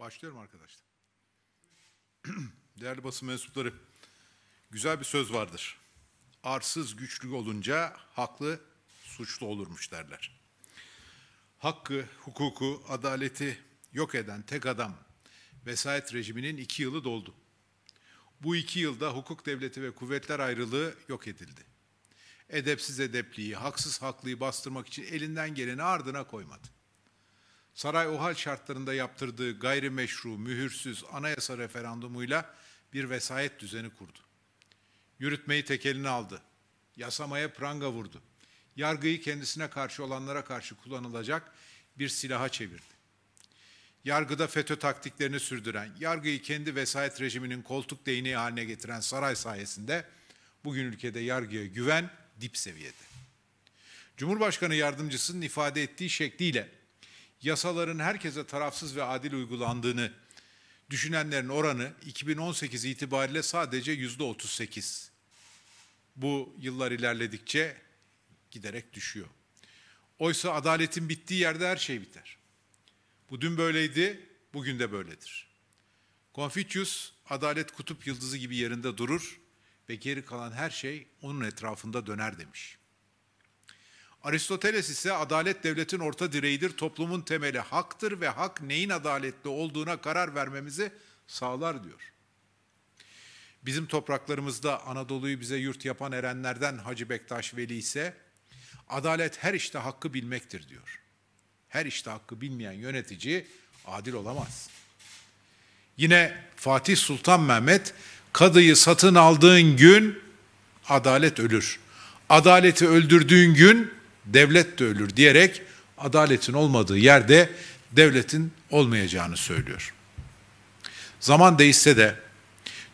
Başlıyorum arkadaşlar. Değerli basın mensupları, güzel bir söz vardır. Arsız güçlü olunca haklı suçlu olurmuş derler. Hakkı, hukuku, adaleti yok eden tek adam vesayet rejiminin iki yılı doldu. Bu iki yılda hukuk devleti ve kuvvetler ayrılığı yok edildi. Edepsiz edepliği, haksız haklıyı bastırmak için elinden geleni ardına koymadı saray OHAL şartlarında yaptırdığı gayrimeşru, mühürsüz anayasa referandumuyla bir vesayet düzeni kurdu. Yürütmeyi tekeline aldı. Yasamaya pranga vurdu. Yargıyı kendisine karşı olanlara karşı kullanılacak bir silaha çevirdi. Yargıda FETÖ taktiklerini sürdüren, yargıyı kendi vesayet rejiminin koltuk değneği haline getiren saray sayesinde bugün ülkede yargıya güven dip seviyede. Cumhurbaşkanı yardımcısının ifade ettiği şekliyle yasaların herkese tarafsız ve adil uygulandığını düşünenlerin oranı 2018 itibariyle sadece yüzde 38. Bu yıllar ilerledikçe giderek düşüyor. Oysa adaletin bittiği yerde her şey biter. Bu dün böyleydi, bugün de böyledir. Konfüçyüs adalet kutup yıldızı gibi yerinde durur ve geri kalan her şey onun etrafında döner demiş.'' Aristoteles ise adalet devletin orta direğidir, toplumun temeli haktır ve hak neyin adaletli olduğuna karar vermemizi sağlar diyor. Bizim topraklarımızda Anadolu'yu bize yurt yapan erenlerden Hacı Bektaş Veli ise adalet her işte hakkı bilmektir diyor. Her işte hakkı bilmeyen yönetici adil olamaz. Yine Fatih Sultan Mehmet kadıyı satın aldığın gün adalet ölür. Adaleti öldürdüğün gün devlet de ölür diyerek adaletin olmadığı yerde devletin olmayacağını söylüyor. Zaman değişse de,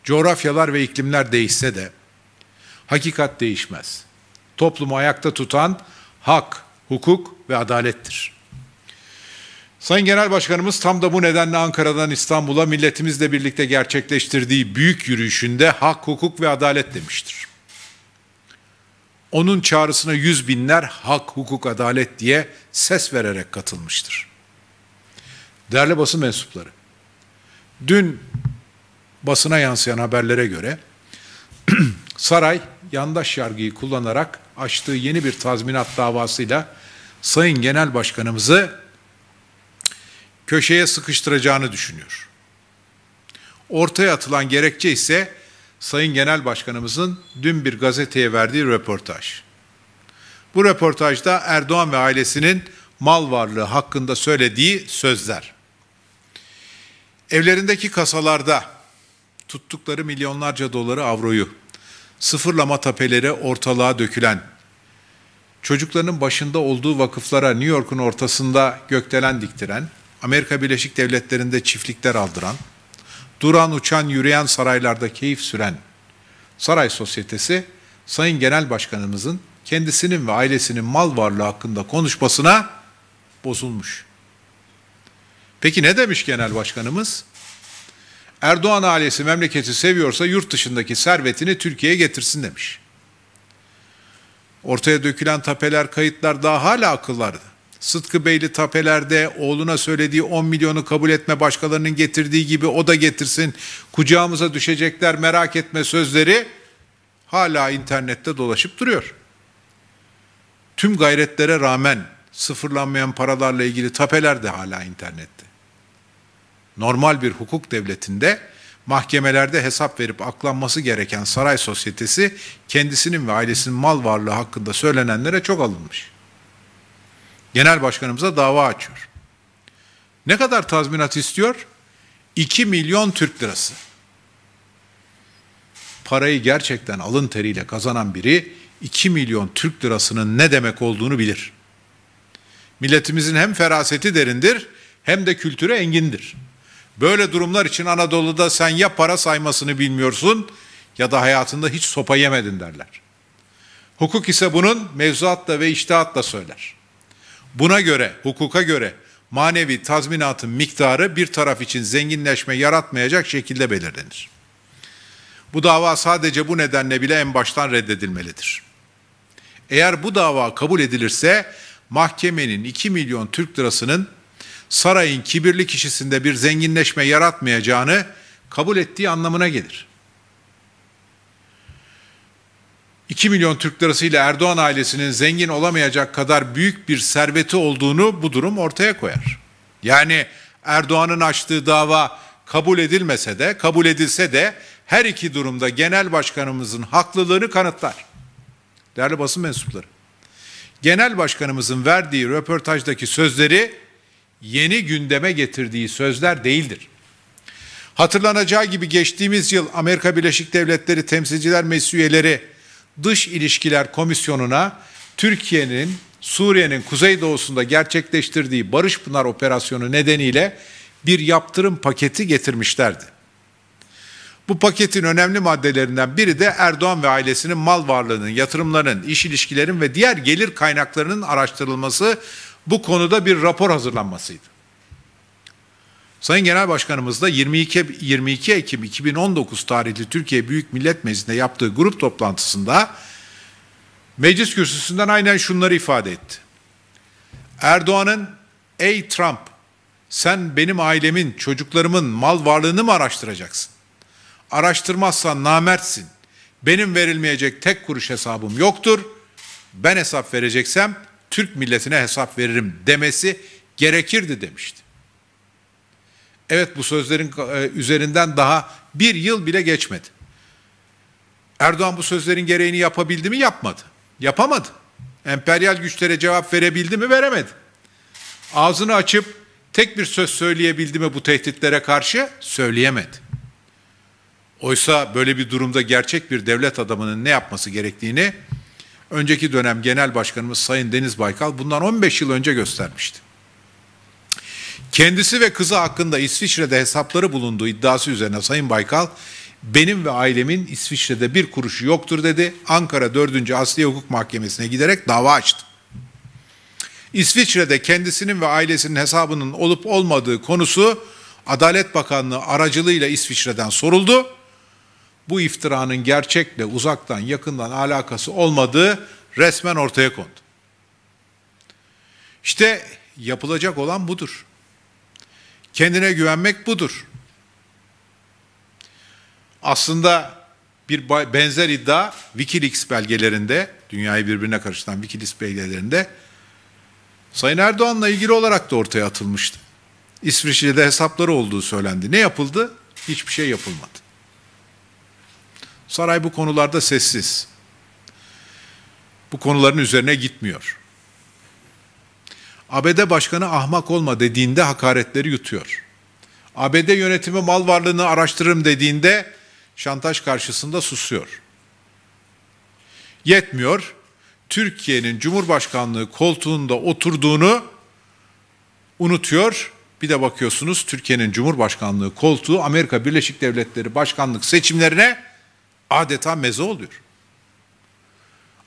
coğrafyalar ve iklimler değişse de, hakikat değişmez. Toplumu ayakta tutan hak, hukuk ve adalettir. Sayın Genel Başkanımız tam da bu nedenle Ankara'dan İstanbul'a milletimizle birlikte gerçekleştirdiği büyük yürüyüşünde hak, hukuk ve adalet demiştir onun çağrısına yüz binler hak, hukuk, adalet diye ses vererek katılmıştır. Değerli basın mensupları, dün basına yansıyan haberlere göre saray yandaş yargıyı kullanarak açtığı yeni bir tazminat davasıyla Sayın Genel Başkanımızı köşeye sıkıştıracağını düşünüyor. Ortaya atılan gerekçe ise Sayın Genel Başkanımızın dün bir gazeteye verdiği röportaj. Bu röportajda Erdoğan ve ailesinin mal varlığı hakkında söylediği sözler. Evlerindeki kasalarda tuttukları milyonlarca doları avroyu, sıfırlama tapeleri ortalığa dökülen, çocuklarının başında olduğu vakıflara New York'un ortasında gökdelen diktiren, Amerika Birleşik Devletleri'nde çiftlikler aldıran, duran uçan yürüyen saraylarda keyif süren saray sosyetesi Sayın Genel Başkanımızın kendisinin ve ailesinin mal varlığı hakkında konuşmasına bozulmuş. Peki ne demiş Genel Başkanımız? Erdoğan ailesi memleketi seviyorsa yurt dışındaki servetini Türkiye'ye getirsin demiş. Ortaya dökülen tapeler, kayıtlar daha hala akıllarda. Sıtkı Beyli tapelerde oğluna söylediği 10 milyonu kabul etme başkalarının getirdiği gibi o da getirsin. Kucağımıza düşecekler merak etme sözleri hala internette dolaşıp duruyor. Tüm gayretlere rağmen sıfırlanmayan paralarla ilgili tapeler de hala internette. Normal bir hukuk devletinde mahkemelerde hesap verip aklanması gereken saray sosyetesi kendisinin ve ailesinin mal varlığı hakkında söylenenlere çok alınmış genel başkanımıza dava açıyor. Ne kadar tazminat istiyor? 2 milyon Türk lirası. Parayı gerçekten alın teriyle kazanan biri 2 milyon Türk lirasının ne demek olduğunu bilir. Milletimizin hem feraseti derindir hem de kültürü engindir. Böyle durumlar için Anadolu'da sen ya para saymasını bilmiyorsun ya da hayatında hiç sopa yemedin derler. Hukuk ise bunun mevzuatla ve iştihatla söyler. Buna göre, hukuka göre manevi tazminatın miktarı bir taraf için zenginleşme yaratmayacak şekilde belirlenir. Bu dava sadece bu nedenle bile en baştan reddedilmelidir. Eğer bu dava kabul edilirse mahkemenin 2 milyon Türk lirasının sarayın kibirli kişisinde bir zenginleşme yaratmayacağını kabul ettiği anlamına gelir. 2 milyon Türk lirası ile Erdoğan ailesinin zengin olamayacak kadar büyük bir serveti olduğunu bu durum ortaya koyar. Yani Erdoğan'ın açtığı dava kabul edilmese de, kabul edilse de her iki durumda genel başkanımızın haklılığını kanıtlar. Değerli basın mensupları. Genel başkanımızın verdiği röportajdaki sözleri yeni gündeme getirdiği sözler değildir. Hatırlanacağı gibi geçtiğimiz yıl Amerika Birleşik Devletleri Temsilciler meclis üyeleri Dış İlişkiler Komisyonu'na Türkiye'nin Suriye'nin kuzeydoğusunda gerçekleştirdiği Barış Pınar operasyonu nedeniyle bir yaptırım paketi getirmişlerdi. Bu paketin önemli maddelerinden biri de Erdoğan ve ailesinin mal varlığının, yatırımların, iş ilişkilerinin ve diğer gelir kaynaklarının araştırılması, bu konuda bir rapor hazırlanmasıydı. Sayın Genel Başkanımız da 22, 22 Ekim 2019 tarihli Türkiye Büyük Millet Meclisi'nde yaptığı grup toplantısında meclis kürsüsünden aynen şunları ifade etti. Erdoğan'ın ey Trump sen benim ailemin, çocuklarımın mal varlığını mı araştıracaksın? Araştırmazsan namertsin. Benim verilmeyecek tek kuruş hesabım yoktur. Ben hesap vereceksem Türk milletine hesap veririm demesi gerekirdi demişti. Evet bu sözlerin e, üzerinden daha bir yıl bile geçmedi. Erdoğan bu sözlerin gereğini yapabildi mi? Yapmadı. Yapamadı. Emperyal güçlere cevap verebildi mi? Veremedi. Ağzını açıp tek bir söz söyleyebildi mi bu tehditlere karşı? Söyleyemedi. Oysa böyle bir durumda gerçek bir devlet adamının ne yapması gerektiğini önceki dönem genel başkanımız Sayın Deniz Baykal bundan 15 yıl önce göstermişti. Kendisi ve kızı hakkında İsviçre'de hesapları bulunduğu iddiası üzerine Sayın Baykal, benim ve ailemin İsviçre'de bir kuruşu yoktur dedi. Ankara 4. Asliye Hukuk Mahkemesi'ne giderek dava açtı. İsviçre'de kendisinin ve ailesinin hesabının olup olmadığı konusu Adalet Bakanlığı aracılığıyla İsviçre'den soruldu. Bu iftiranın gerçekle uzaktan yakından alakası olmadığı resmen ortaya kondu. İşte yapılacak olan budur. Kendine güvenmek budur. Aslında bir benzer iddia Wikileaks belgelerinde, dünyayı birbirine karıştıran Wikileaks belgelerinde Sayın Erdoğan'la ilgili olarak da ortaya atılmıştı. İsviçre'de hesapları olduğu söylendi. Ne yapıldı? Hiçbir şey yapılmadı. Saray bu konularda sessiz. Bu konuların üzerine gitmiyor. ABD Başkanı ahmak olma dediğinde hakaretleri yutuyor. ABD yönetimi mal varlığını araştırırım dediğinde şantaj karşısında susuyor. Yetmiyor. Türkiye'nin Cumhurbaşkanlığı koltuğunda oturduğunu unutuyor. Bir de bakıyorsunuz Türkiye'nin Cumhurbaşkanlığı koltuğu Amerika Birleşik Devletleri başkanlık seçimlerine adeta meze oluyor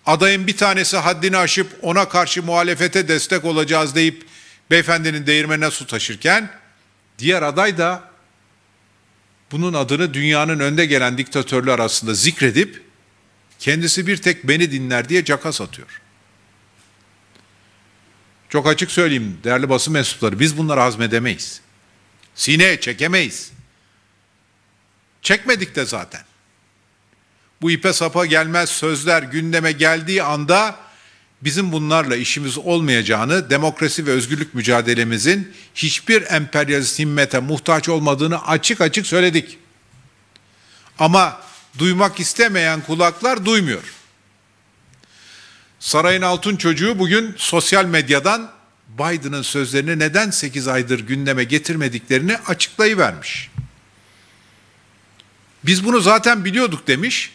adayın bir tanesi haddini aşıp ona karşı muhalefete destek olacağız deyip beyefendinin değirmenine su taşırken diğer aday da bunun adını dünyanın önde gelen diktatörler arasında zikredip kendisi bir tek beni dinler diye caka satıyor. Çok açık söyleyeyim değerli basın mensupları biz bunları hazmedemeyiz. sine çekemeyiz. Çekmedik de zaten bu ipe sapa gelmez sözler gündeme geldiği anda bizim bunlarla işimiz olmayacağını, demokrasi ve özgürlük mücadelemizin hiçbir emperyalist himmete muhtaç olmadığını açık açık söyledik. Ama duymak istemeyen kulaklar duymuyor. Sarayın altın çocuğu bugün sosyal medyadan Biden'ın sözlerini neden 8 aydır gündeme getirmediklerini açıklayıvermiş. Biz bunu zaten biliyorduk demiş.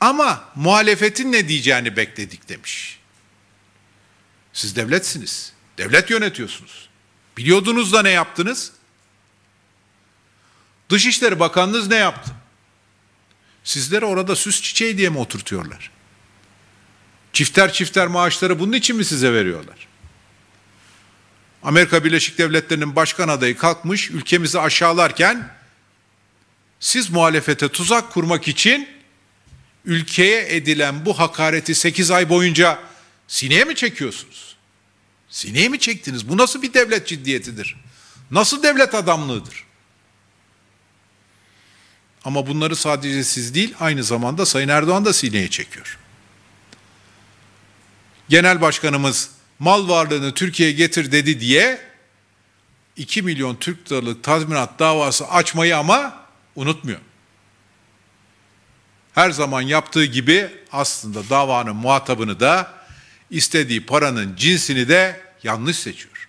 Ama muhalefetin ne diyeceğini bekledik demiş. Siz devletsiniz. Devlet yönetiyorsunuz. Biliyordunuz da ne yaptınız? Dışişleri Bakanınız ne yaptı? Sizleri orada süs çiçeği diye mi oturtuyorlar? Çifter çifter maaşları bunun için mi size veriyorlar? Amerika Birleşik Devletleri'nin başkan adayı kalkmış ülkemizi aşağılarken siz muhalefete tuzak kurmak için ülkeye edilen bu hakareti 8 ay boyunca sineye mi çekiyorsunuz? Sineye mi çektiniz? Bu nasıl bir devlet ciddiyetidir? Nasıl devlet adamlığıdır? Ama bunları sadece siz değil, aynı zamanda Sayın Erdoğan da sineye çekiyor. Genel Başkanımız mal varlığını Türkiye'ye getir dedi diye 2 milyon Türk liralık tazminat davası açmayı ama unutmuyor her zaman yaptığı gibi aslında davanın muhatabını da istediği paranın cinsini de yanlış seçiyor.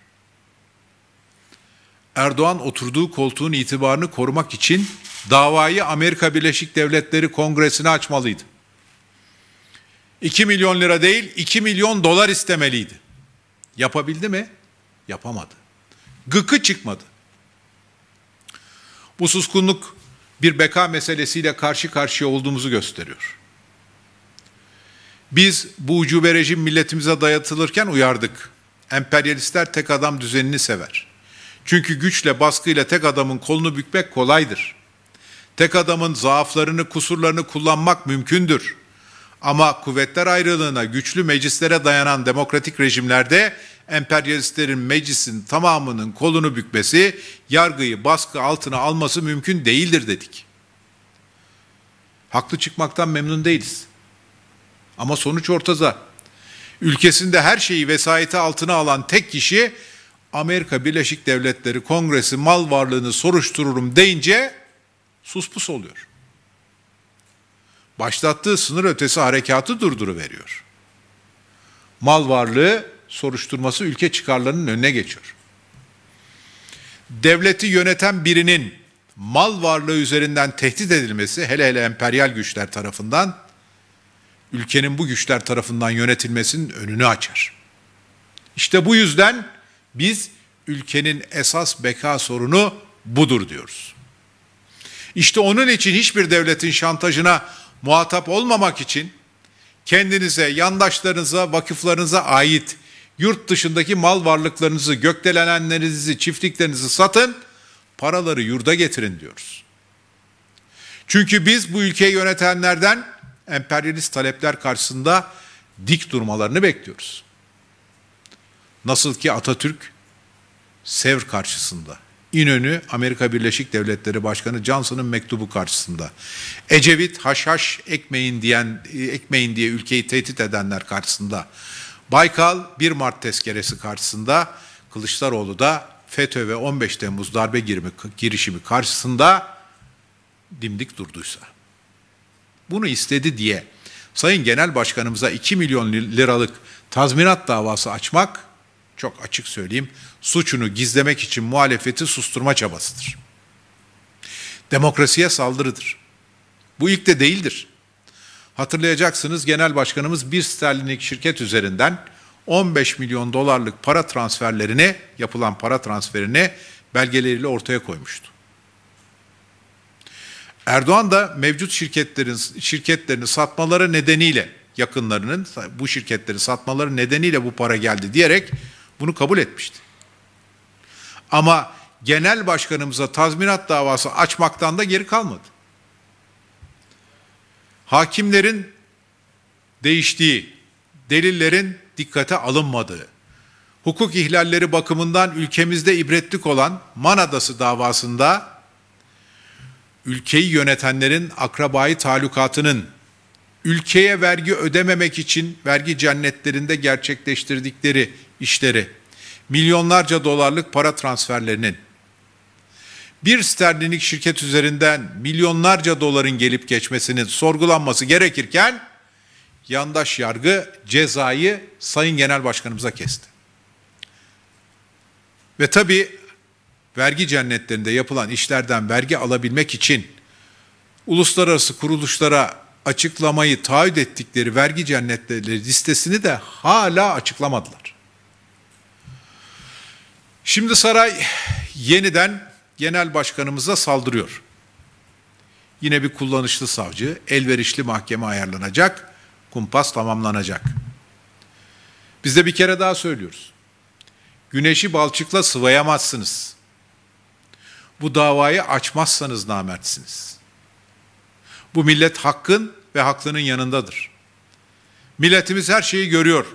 Erdoğan oturduğu koltuğun itibarını korumak için davayı Amerika Birleşik Devletleri Kongresi'ne açmalıydı. 2 milyon lira değil 2 milyon dolar istemeliydi. Yapabildi mi? Yapamadı. Gıkı çıkmadı. Bu suskunluk bir beka meselesiyle karşı karşıya olduğumuzu gösteriyor. Biz bu ucube rejim milletimize dayatılırken uyardık. Emperyalistler tek adam düzenini sever. Çünkü güçle baskıyla tek adamın kolunu bükmek kolaydır. Tek adamın zaaflarını, kusurlarını kullanmak mümkündür. Ama kuvvetler ayrılığına, güçlü meclislere dayanan demokratik rejimlerde emperyalistlerin meclisin tamamının kolunu bükmesi, yargıyı baskı altına alması mümkün değildir dedik. Haklı çıkmaktan memnun değiliz. Ama sonuç ortada. Ülkesinde her şeyi vesayeti altına alan tek kişi Amerika Birleşik Devletleri Kongresi mal varlığını soruştururum deyince suspus oluyor. Başlattığı sınır ötesi harekatı durduruveriyor. Mal varlığı soruşturması ülke çıkarlarının önüne geçiyor. Devleti yöneten birinin mal varlığı üzerinden tehdit edilmesi hele hele emperyal güçler tarafından ülkenin bu güçler tarafından yönetilmesinin önünü açar. İşte bu yüzden biz ülkenin esas beka sorunu budur diyoruz. İşte onun için hiçbir devletin şantajına muhatap olmamak için kendinize, yandaşlarınıza, vakıflarınıza ait Yurt dışındaki mal varlıklarınızı, gökdelenenlerinizi, çiftliklerinizi satın, paraları yurda getirin diyoruz. Çünkü biz bu ülkeyi yönetenlerden emperyalist talepler karşısında dik durmalarını bekliyoruz. Nasıl ki Atatürk Sevr karşısında, İnönü Amerika Birleşik Devletleri Başkanı Johnson'ın mektubu karşısında, Ecevit haşhaş ekmeğin diyen ekmeğin diye ülkeyi tehdit edenler karşısında Baykal 1 Mart tezkeresi karşısında Kılıçdaroğlu da FETÖ ve 15 Temmuz darbe girişimi karşısında dimdik durduysa. Bunu istedi diye Sayın Genel Başkanımıza 2 milyon liralık tazminat davası açmak çok açık söyleyeyim suçunu gizlemek için muhalefeti susturma çabasıdır. Demokrasiye saldırıdır. Bu ilk de değildir. Hatırlayacaksınız genel başkanımız bir sterlinlik şirket üzerinden 15 milyon dolarlık para transferlerini, yapılan para transferini belgeleriyle ortaya koymuştu. Erdoğan da mevcut şirketlerin şirketlerini satmaları nedeniyle yakınlarının bu şirketleri satmaları nedeniyle bu para geldi diyerek bunu kabul etmişti. Ama genel başkanımıza tazminat davası açmaktan da geri kalmadı hakimlerin değiştiği, delillerin dikkate alınmadığı, hukuk ihlalleri bakımından ülkemizde ibretlik olan Man davasında ülkeyi yönetenlerin akrabayı talukatının ülkeye vergi ödememek için vergi cennetlerinde gerçekleştirdikleri işleri, milyonlarca dolarlık para transferlerinin bir sterlinlik şirket üzerinden milyonlarca doların gelip geçmesinin sorgulanması gerekirken yandaş yargı cezayı Sayın Genel Başkanımıza kesti. Ve tabii vergi cennetlerinde yapılan işlerden vergi alabilmek için uluslararası kuruluşlara açıklamayı taahhüt ettikleri vergi cennetleri listesini de hala açıklamadılar. Şimdi saray yeniden genel başkanımıza saldırıyor. Yine bir kullanışlı savcı, elverişli mahkeme ayarlanacak, kumpas tamamlanacak. Biz de bir kere daha söylüyoruz. Güneşi balçıkla sıvayamazsınız. Bu davayı açmazsanız namertsiniz. Bu millet hakkın ve haklının yanındadır. Milletimiz her şeyi görüyor.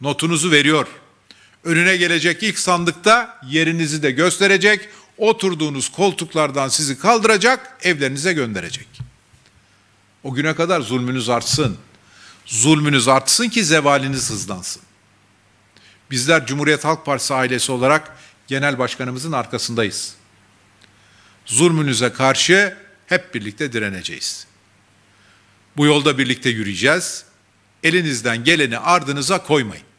Notunuzu veriyor. Önüne gelecek ilk sandıkta yerinizi de gösterecek oturduğunuz koltuklardan sizi kaldıracak, evlerinize gönderecek. O güne kadar zulmünüz artsın. Zulmünüz artsın ki zevaliniz hızlansın. Bizler Cumhuriyet Halk Partisi ailesi olarak genel başkanımızın arkasındayız. Zulmünüze karşı hep birlikte direneceğiz. Bu yolda birlikte yürüyeceğiz. Elinizden geleni ardınıza koymayın.